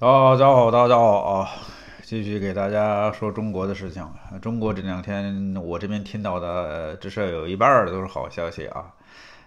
大家好，大家好啊！继续给大家说中国的事情。中国这两天我这边听到的，至少有一半儿都是好消息啊，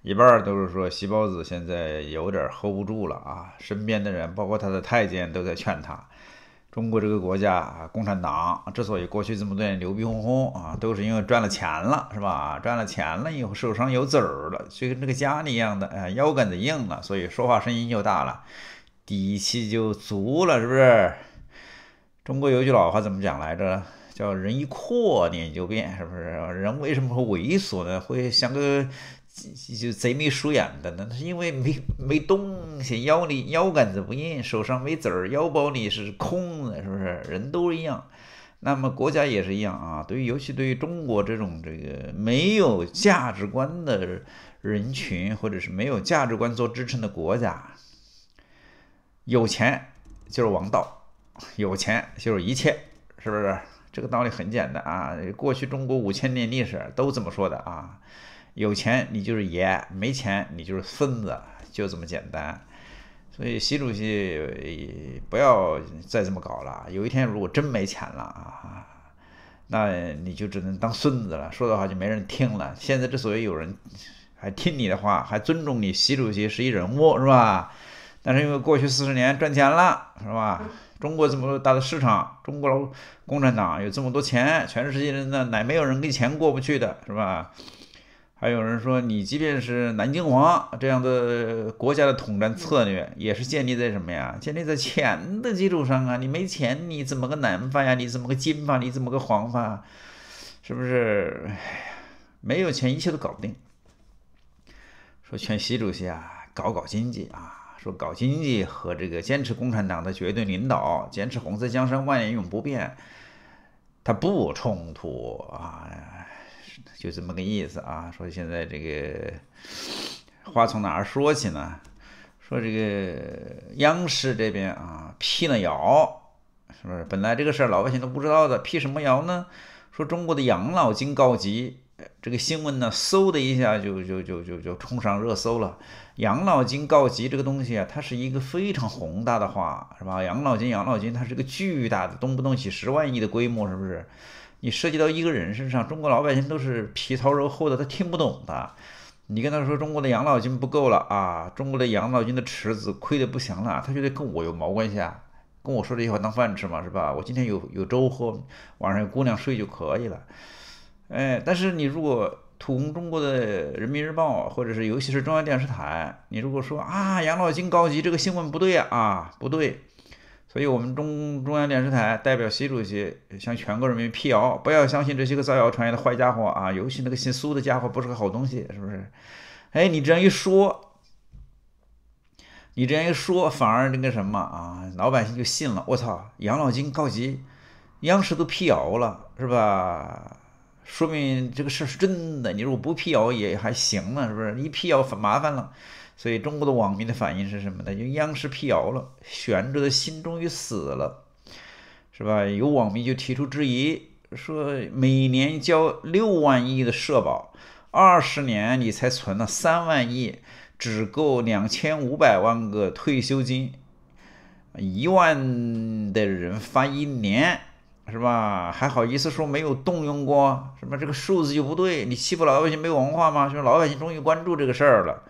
一半儿都是说西包子现在有点 hold 不住了啊。身边的人，包括他的太监，都在劝他：中国这个国家，共产党之所以过去这么多年牛逼哄哄啊，都是因为赚了钱了，是吧？赚了钱了以后，手上有子儿了，就跟这个家里一样的，哎，腰杆子硬了，所以说话声音就大了。底气就足了，是不是？中国有句老话怎么讲来着？叫“人一阔脸就变”，是不是？人为什么会猥琐呢？会像个就贼眉鼠眼的呢？是因为没没动，西，腰里腰杆子不硬，手上没子儿，腰包里是空的，是不是？人都一样，那么国家也是一样啊。对于尤其对于中国这种这个没有价值观的人群，或者是没有价值观做支撑的国家。有钱就是王道，有钱就是一切，是不是？这个道理很简单啊。过去中国五千年历史都这么说的啊。有钱你就是爷，没钱你就是孙子，就这么简单。所以习主席不要再这么搞了。有一天如果真没钱了啊，那你就只能当孙子了，说的话就没人听了。现在之所以有人还听你的话，还尊重你，习主席是一人物，是吧？但是因为过去四十年赚钱了，是吧？中国这么大的市场，中国共产党有这么多钱，全世界人呢，哪没有人跟钱过不去的，是吧？还有人说，你即便是南京王这样的国家的统战策略，也是建立在什么呀？建立在钱的基础上啊！你没钱，你怎么个南法呀？你怎么个金法？你怎么个黄法？是不是？哎呀，没有钱，一切都搞不定。说劝习主席啊，搞搞经济啊。说搞经济和这个坚持共产党的绝对领导，坚持红色江山万年永不变，它不冲突啊，就这么个意思啊。说现在这个话从哪儿说起呢？说这个央视这边啊，辟了谣，是不是？本来这个事儿老百姓都不知道的，辟什么谣呢？说中国的养老金告急。这个新闻呢，嗖的一下就就就就就冲上热搜了。养老金告急这个东西啊，它是一个非常宏大的话，是吧？养老金，养老金，它是个巨大的，动不动几十万亿的规模，是不是？你涉及到一个人身上，中国老百姓都是皮糙肉厚的，他听不懂的。你跟他说中国的养老金不够了啊，中国的养老金的池子亏的不行了，他觉得跟我有毛关系啊？跟我说这些话当饭吃嘛，是吧？我今天有有粥喝，晚上有姑娘睡就可以了。哎，但是你如果土攻中国的《人民日报》，或者是尤其是中央电视台，你如果说啊，养老金高级这个新闻不对啊，不对。所以，我们中中央电视台代表习主席向全国人民辟谣，不要相信这些个造谣传言的坏家伙啊，尤其那个姓苏的家伙不是个好东西，是不是？哎，你这样一说，你这样一说，反而那个什么啊，老百姓就信了。我操，养老金高级，央视都辟谣了，是吧？说明这个事儿是真的。你如果不辟谣也还行呢，是不是？一辟谣很麻烦了，所以中国的网民的反应是什么呢？就央视辟谣了，悬着的心终于死了，是吧？有网民就提出质疑，说每年交六万亿的社保，二十年你才存了三万亿，只够两千五百万个退休金，一万的人发一年。是吧？还好意思说没有动用过？什么这个数字就不对？你欺负老百姓没文化吗？说老百姓终于关注这个事儿了。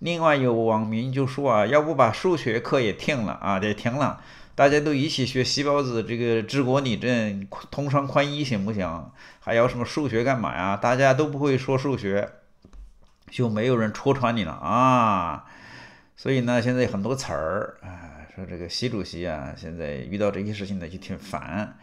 另外有网民就说啊，要不把数学课也停了啊？得停了，大家都一起学习包子这个治国理政，通商宽衣行不行？还要什么数学干嘛呀？大家都不会说数学，就没有人戳穿你了啊！所以呢，现在很多词儿啊，说这个习主席啊，现在遇到这些事情呢，就挺烦。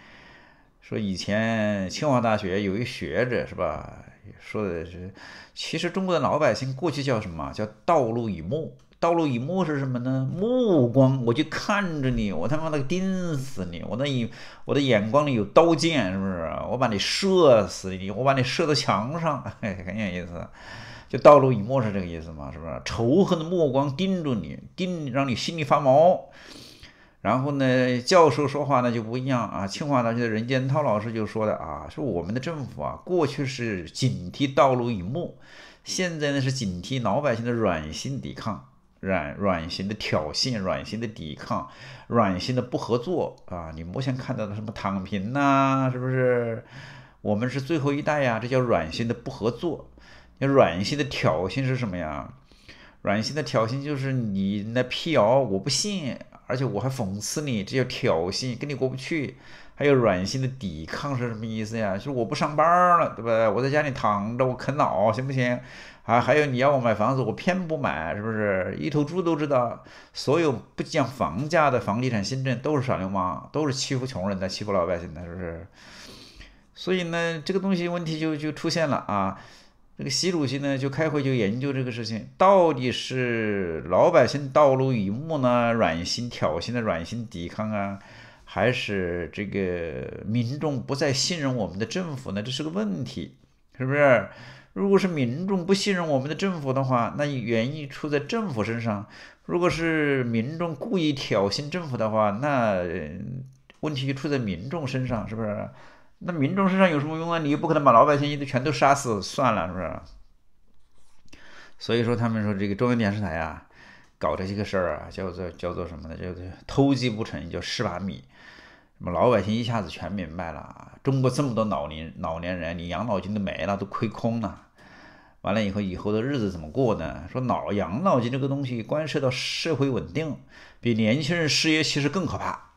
说以前清华大学有一学者是吧？说的是，其实中国的老百姓过去叫什么？叫“道路以目”。道路以目是什么呢？目光，我就看着你，我他妈的盯死你，我那眼，我的眼光里有刀剑，是不是？我把你射死，你，我把你射到墙上，很有意思。就“道路以目”是这个意思吗？是不是仇恨的目光盯住你，盯让你心里发毛？然后呢？教授说话呢就不一样啊。清华大学的任建涛老师就说的啊，说我们的政府啊，过去是警惕道路以目，现在呢是警惕老百姓的软性抵抗、软软性的挑衅、软性的抵抗、软性的不合作啊。你目前看到的什么躺平呐，是不是？我们是最后一代呀，这叫软性的不合作。那软性的挑衅是什么呀？软性的挑衅就是你那辟谣，我不信。而且我还讽刺你，这叫挑衅，跟你过不去；还有软性的抵抗是什么意思呀？就是我不上班了，对不对？我在家里躺着，我啃老，行不行？啊，还有你要我买房子，我偏不买，是不是？一头猪都知道，所有不讲房价的房地产新政都是耍流氓，都是欺负穷人的，欺负老百姓的，是不是？所以呢，这个东西问题就就出现了啊。这个习主席呢，就开会就研究这个事情，到底是老百姓道路一目呢，软心挑衅的软心抵抗啊，还是这个民众不再信任我们的政府呢？这是个问题，是不是？如果是民众不信任我们的政府的话，那原因出在政府身上；如果是民众故意挑衅政府的话，那问题就出在民众身上，是不是？那民众身上有什么用啊？你又不可能把老百姓一都全都杀死算了，是不是？所以说他们说这个中央电视台啊，搞这些个事儿啊，叫做叫做什么呢？叫做偷鸡不成就蚀把米。什么老百姓一下子全明白了中国这么多老年老年人，你养老金都没了，都亏空了，完了以后以后的日子怎么过呢？说老养老金这个东西，关涉到社会稳定，比年轻人失业其实更可怕。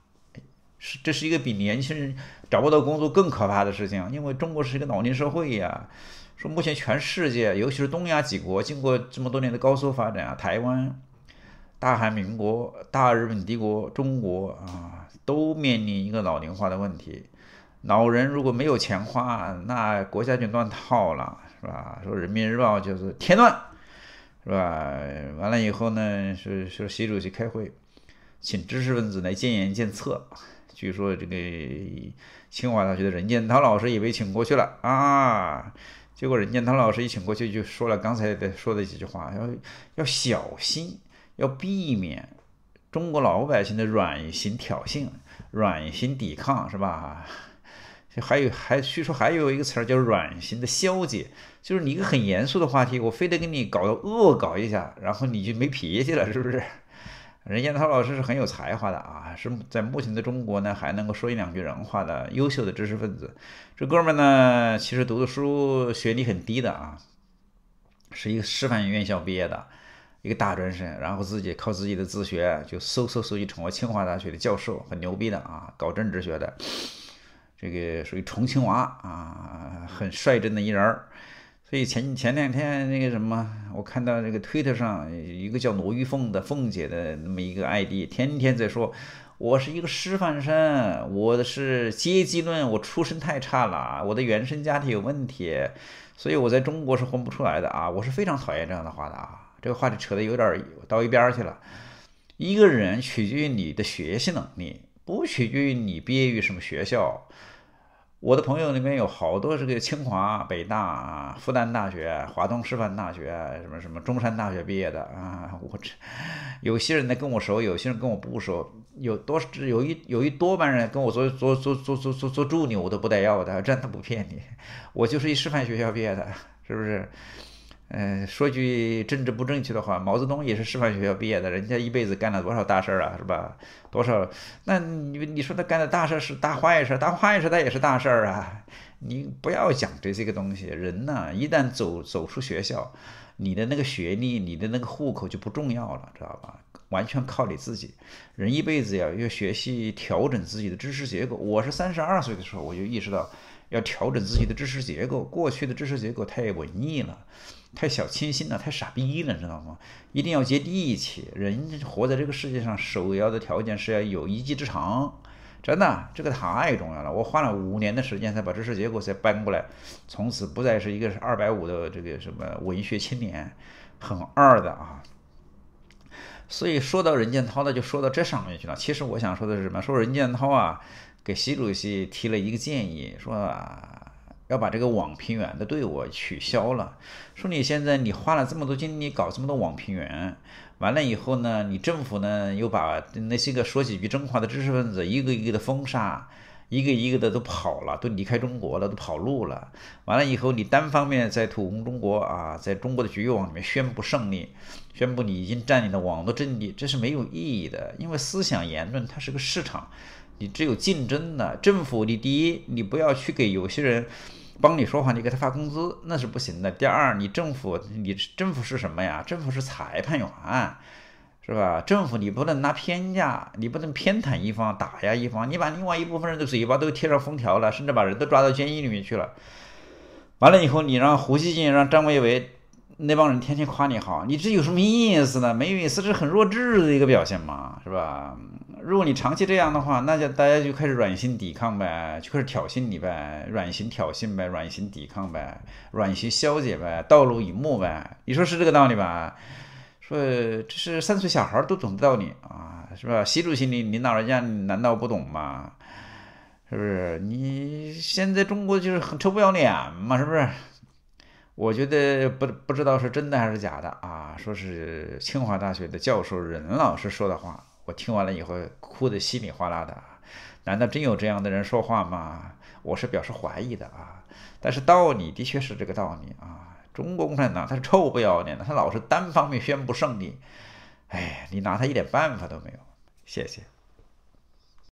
是，这是一个比年轻人找不到工作更可怕的事情，因为中国是一个老龄社会呀。说目前全世界，尤其是东亚几国，经过这么多年的高速发展啊，台湾、大韩民国、大日本帝国、中国啊，都面临一个老龄化的问题。老人如果没有钱花，那国家就乱套了，是吧？说《人民日报》就是添乱，是吧？完了以后呢，是说习主席开会，请知识分子来建言建策。据说这个清华大学的任建涛老师也被请过去了啊！结果任建涛老师一请过去，就说了刚才的说的几句话：要要小心，要避免中国老百姓的软心挑衅、软心抵抗，是吧？还有还据说还有一个词儿叫“软心的消解”，就是你一个很严肃的话题，我非得给你搞恶搞一下，然后你就没脾气了，是不是？任建涛老师是很有才华的啊，是在目前的中国呢还能够说一两句人话的优秀的知识分子。这哥们呢，其实读的书学历很低的啊，是一个师范院校毕业的一个大专生，然后自己靠自己的自学就嗖嗖嗖就成为清华大学的教授，很牛逼的啊，搞政治学的，这个属于重庆娃啊，很率真的一人儿。所以前前两天那个什么，我看到那个推特上一个叫罗玉凤的凤姐的那么一个 ID，天天在说，我是一个师范生，我是阶级论，我出身太差了，我的原生家庭有问题，所以我在中国是混不出来的啊，我是非常讨厌这样的话的啊。这个话题扯的有点到一边儿去了，一个人取决于你的学习能力，不取决于你毕业于什么学校。我的朋友里面有好多这个清华、北大、复旦大学、华东师范大学什么什么中山大学毕业的啊！我这有些人呢跟我熟，有些人跟我不熟。有多有一有一多半人跟我做做做做做做做助理，我都不带要的，这样他不骗你。我就是一师范学校毕业的，是不是？嗯，说句政治不正确的话，毛泽东也是师范学校毕业的，人家一辈子干了多少大事儿啊，是吧？多少？那你你说他干的大事儿是大坏事儿，大坏事儿他也是大事儿啊！你不要讲这些个东西，人呢一旦走走出学校，你的那个学历、你的那个户口就不重要了，知道吧？完全靠你自己。人一辈子要要学习调整自己的知识结构。我是三十二岁的时候，我就意识到要调整自己的知识结构，过去的知识结构太文艺了。太小清新了，太傻逼了，知道吗？一定要接地气。人活在这个世界上，首要的条件是要有一技之长，真的，这个太重要了。我花了五年的时间才把知识结构才搬过来，从此不再是一个是二百五的这个什么文学青年，很二的啊。所以说到任建涛呢，就说到这上面去了。其实我想说的是什么？说任建涛啊，给习主席提了一个建议，说。要把这个网评员的队伍取消了。说你现在你花了这么多精力搞这么多网评员，完了以后呢，你政府呢又把那些个说几句真话的知识分子一个一个的封杀，一个一个的都跑了，都离开中国了，都跑路了。完了以后，你单方面在土轰中国啊，在中国的局域网里面宣布胜利，宣布你已经占领了网络阵地，这是没有意义的，因为思想言论它是个市场。你只有竞争了，政府你第一，你不要去给有些人帮你说话，你给他发工资那是不行的。第二，你政府你政府是什么呀？政府是裁判员，是吧？政府你不能拿偏价，你不能偏袒一方打压一方，你把另外一部分人的嘴巴都贴上封条了，甚至把人都抓到监狱里面去了。完了以后，你让胡锡进，让张维为。那帮人天天夸你好，你这有什么意思呢？没意思，这是很弱智的一个表现嘛，是吧？如果你长期这样的话，那就大家就开始软性抵抗呗，就开始挑衅你呗，软心挑衅呗，软心抵抗呗，软心消解呗，道路已没呗，你说是这个道理吧？说这是三岁小孩都懂的道理啊，是吧？习主席你领导人家难道不懂吗？是不是？你现在中国就是很臭不要脸嘛，是不是？我觉得不不知道是真的还是假的啊，说是清华大学的教授任老师说的话，我听完了以后哭得稀里哗啦的，难道真有这样的人说话吗？我是表示怀疑的啊，但是道理的确是这个道理啊，中国共产党他是臭不要脸的，他老是单方面宣布胜利，哎，你拿他一点办法都没有，谢谢。